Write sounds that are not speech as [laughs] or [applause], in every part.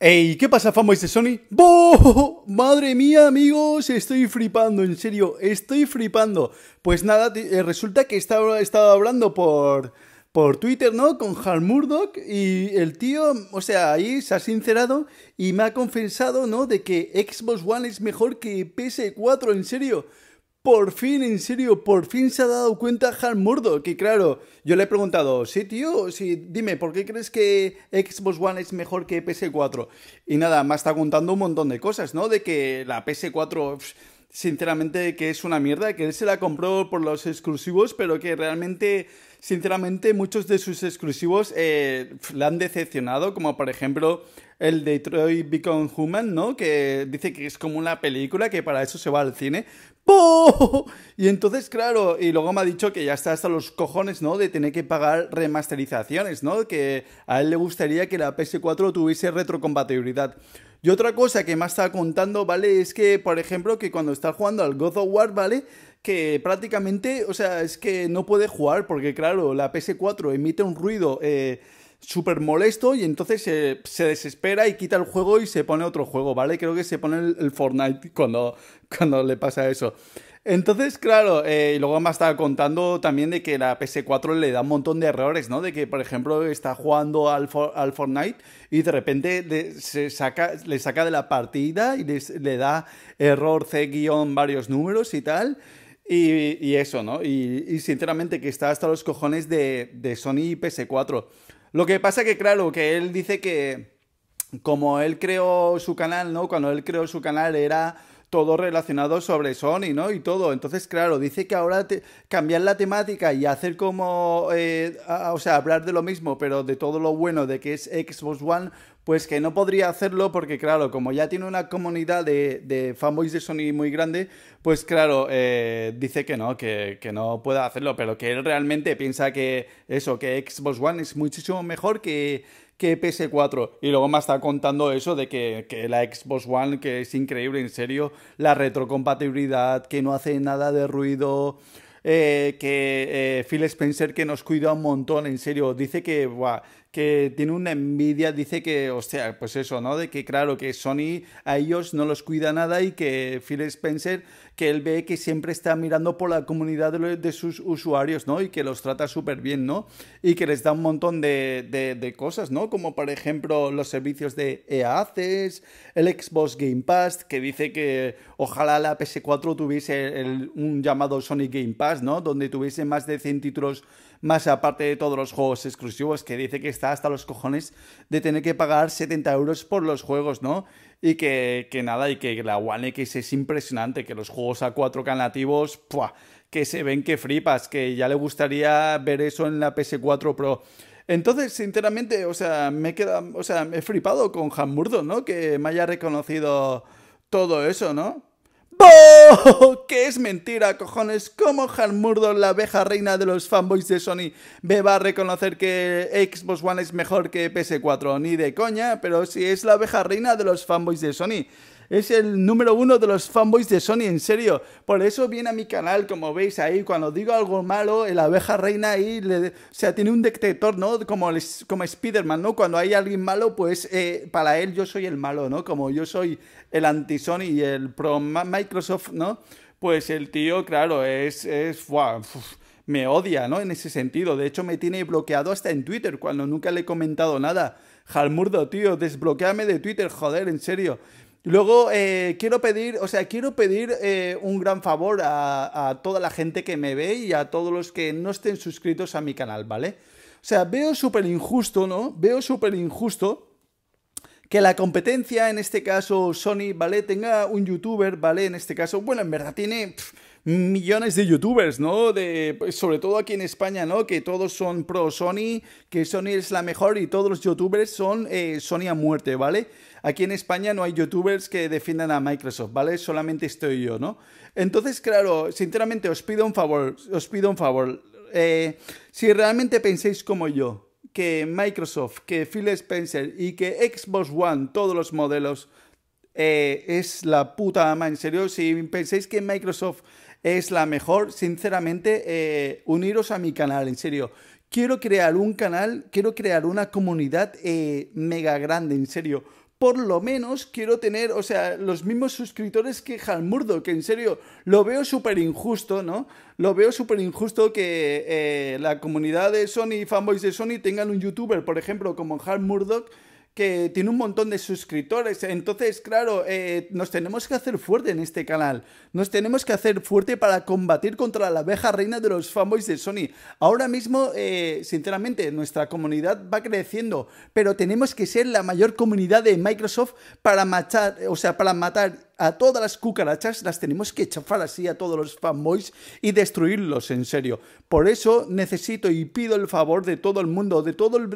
Ey, ¿qué pasa fanboys de Sony? ¡Boo! ¡Madre mía, amigos! Estoy flipando, en serio, estoy flipando. Pues nada, eh, resulta que estaba, estado hablando por, por Twitter, ¿no? Con Hal Murdock y el tío, o sea, ahí se ha sincerado y me ha confesado, ¿no? De que Xbox One es mejor que PS4, en serio por fin, en serio, por fin se ha dado cuenta Hal Murdoch. que claro, yo le he preguntado, sí, tío, dime, ¿por qué crees que Xbox One es mejor que PS4? Y nada, me está contando un montón de cosas, ¿no? De que la PS4 sinceramente, que es una mierda, que él se la compró por los exclusivos, pero que realmente, sinceramente, muchos de sus exclusivos eh, la han decepcionado, como por ejemplo el Detroit Beacon Human, ¿no? Que dice que es como una película, que para eso se va al cine. Y entonces, claro, y luego me ha dicho que ya está hasta los cojones, ¿no? De tener que pagar remasterizaciones, ¿no? Que a él le gustaría que la PS4 tuviese retrocompatibilidad. Y otra cosa que me está contando, ¿vale? Es que, por ejemplo, que cuando está jugando al God of War, ¿vale? que prácticamente, o sea, es que no puede jugar porque, claro, la PS4 emite un ruido eh, súper molesto y entonces se desespera y quita el juego y se pone otro juego, ¿vale? Creo que se pone el, el Fortnite cuando, cuando le pasa eso. Entonces, claro, eh, y luego me estaba contando también de que la PS4 le da un montón de errores, ¿no? De que, por ejemplo, está jugando al, al Fortnite y de repente le, saca, le saca de la partida y le da error C guión varios números y tal. Y, eso, ¿no? Y, sinceramente que está hasta los cojones de, de Sony y PS4. Lo que pasa que, claro, que él dice que como él creó su canal, ¿no? Cuando él creó su canal era todo relacionado sobre Sony, ¿no? Y todo. Entonces, claro, dice que ahora cambiar la temática y hacer como, eh, o sea, hablar de lo mismo, pero de todo lo bueno de que es Xbox One, pues que no podría hacerlo porque, claro, como ya tiene una comunidad de, fanboys de Sony muy grande, pues claro, eh, dice que no, que, que, no pueda hacerlo, pero que él realmente piensa que eso, que Xbox One es muchísimo mejor que, que PS4. Y luego me está contando eso de que, que, la Xbox One, que es increíble, en serio, la retrocompatibilidad, que no hace nada de ruido. Eh, que eh, Phil Spencer que nos cuida un montón, en serio, dice que, buah, que tiene una envidia, dice que, o sea, pues eso, ¿no? De que claro, que Sony a ellos no los cuida nada y que Phil Spencer, que él ve que siempre está mirando por la comunidad de, sus usuarios, ¿no? Y que los trata súper bien, ¿no? Y que les da un montón de, cosas, ¿no? Como por ejemplo los servicios de EACES, el Xbox Game Pass, que dice que ojalá la PS4 tuviese un llamado Sony Game Pass, ¿no? Donde tuviese más de 100 títulos más aparte de todos los juegos exclusivos, que dice que está hasta los cojones de tener que pagar 70 euros por los juegos, ¿no? Y que, nada, y que la One X es impresionante, que los juegos a 4K nativos, ¡pua! que se ven que fripas, que ya le gustaría ver eso en la PS4 Pro. Entonces, sinceramente, o sea, me queda, o sea, me he flipado con Hamburgo, ¿no? Que me haya reconocido todo eso, ¿no? ¡Boh! [laughs] ¡Que es mentira, cojones! ¿Cómo Murdo, la abeja reina de los fanboys de Sony, me va a reconocer que Xbox One es mejor que PS4? Ni de coña, pero si es la abeja reina de los fanboys de Sony. Es el número uno de los fanboys de Sony, en serio. Por eso viene a mi canal, como veis ahí, cuando digo algo malo, la abeja reina ahí, o sea, tiene un detector, ¿no? Como, como Spider-Man, ¿no? Cuando hay alguien malo, pues eh, para él yo soy el malo, ¿no? Como yo soy el anti-Sony y el pro-Microsoft, ¿no? Pues el tío, claro, es... es me odia, ¿no? En ese sentido. De hecho, me tiene bloqueado hasta en Twitter, cuando nunca le he comentado nada. Jalmurdo, tío, desbloqueame de Twitter, joder, en serio. Luego eh, quiero pedir, o sea, quiero pedir eh, un gran favor a, toda la gente que me ve y a todos los que no estén suscritos a mi canal, ¿vale? O sea, veo súper injusto, ¿no? Veo súper injusto que la competencia, en este caso Sony, ¿vale? Tenga un youtuber, ¿vale? En este caso, bueno, en verdad tiene millones de youtubers, ¿no? De, pues, sobre todo aquí en España, ¿no? Que todos son pro Sony, que Sony es la mejor y todos los youtubers son eh, Sony a muerte, ¿vale? Aquí en España no hay youtubers que defiendan a Microsoft, ¿vale? Solamente estoy yo, ¿no? Entonces, claro, sinceramente os pido un favor, os pido un favor. Eh, si realmente penséis como yo, que Microsoft, que Phil Spencer y que Xbox One, todos los modelos, eh, es la puta ama. En serio, si pensáis que Microsoft es la mejor. Sinceramente, eh, uniros a mi canal, en serio. Quiero crear un canal, quiero crear una comunidad eh, mega grande, en serio. Por lo menos quiero tener, o sea, los mismos suscriptores que Halmurdo, que en serio lo veo súper injusto, ¿no? Lo veo súper injusto que eh, la comunidad de Sony, fanboys de Sony, tengan un youtuber, por ejemplo, como Hal Murdoch, que tiene un montón de suscriptores. Entonces, claro, eh, nos tenemos que hacer fuerte en este canal. Nos tenemos que hacer fuerte para combatir contra la abeja reina de los fanboys de Sony. Ahora mismo, eh, sinceramente, nuestra comunidad va creciendo, pero tenemos que ser la mayor comunidad de Microsoft para matar, o sea, para matar a todas las cucarachas las tenemos que chafar así a todos los fanboys y destruirlos, en serio. Por eso necesito y pido el favor de todo el mundo, de,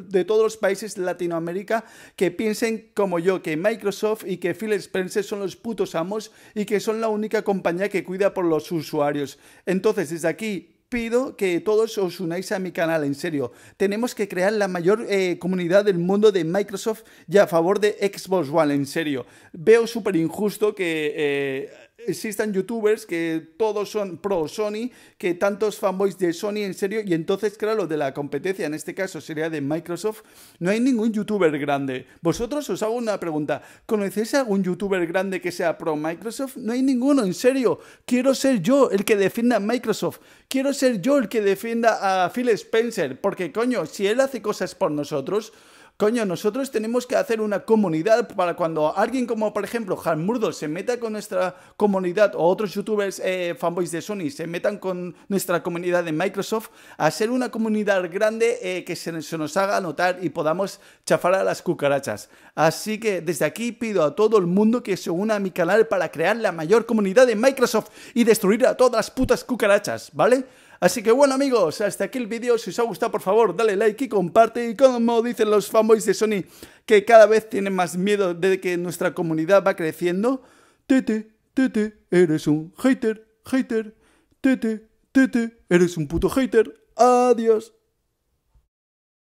de todos los países de Latinoamérica que piensen como yo, que Microsoft y que Phil Spencer son los putos amos y que son la única compañía que cuida por los usuarios. Entonces, desde aquí pido que todos os unáis a mi canal, en serio. Tenemos que crear la mayor eh, comunidad del mundo de Microsoft y a favor de Xbox One, en serio. Veo súper injusto que eh, existan youtubers que todos son pro Sony, que tantos fanboys de Sony en serio, y entonces, claro, lo de la competencia, en este caso sería de Microsoft, no hay ningún youtuber grande. Vosotros os hago una pregunta, ¿conocéis a algún youtuber grande que sea pro Microsoft? No hay ninguno, en serio. Quiero ser yo el que defienda a Microsoft, quiero ser yo el que defienda a Phil Spencer, porque coño, si él hace cosas por nosotros, coño, nosotros tenemos que hacer una comunidad para cuando alguien como, por ejemplo, Murdoch se meta con nuestra comunidad o otros youtubers eh, fanboys de Sony se metan con nuestra comunidad de Microsoft, hacer una comunidad grande eh, que se, se nos haga notar y podamos chafar a las cucarachas. Así que desde aquí pido a todo el mundo que se una a mi canal para crear la mayor comunidad de Microsoft y destruir a todas las putas cucarachas, ¿vale? Así que bueno amigos, hasta aquí el vídeo. Si os ha gustado, por favor, dale like y comparte. Y como dicen los fanboys de Sony, que cada vez tienen más miedo de que nuestra comunidad va creciendo. Tete, tete, eres un hater, hater. Tete, tete, eres un puto hater. Adiós.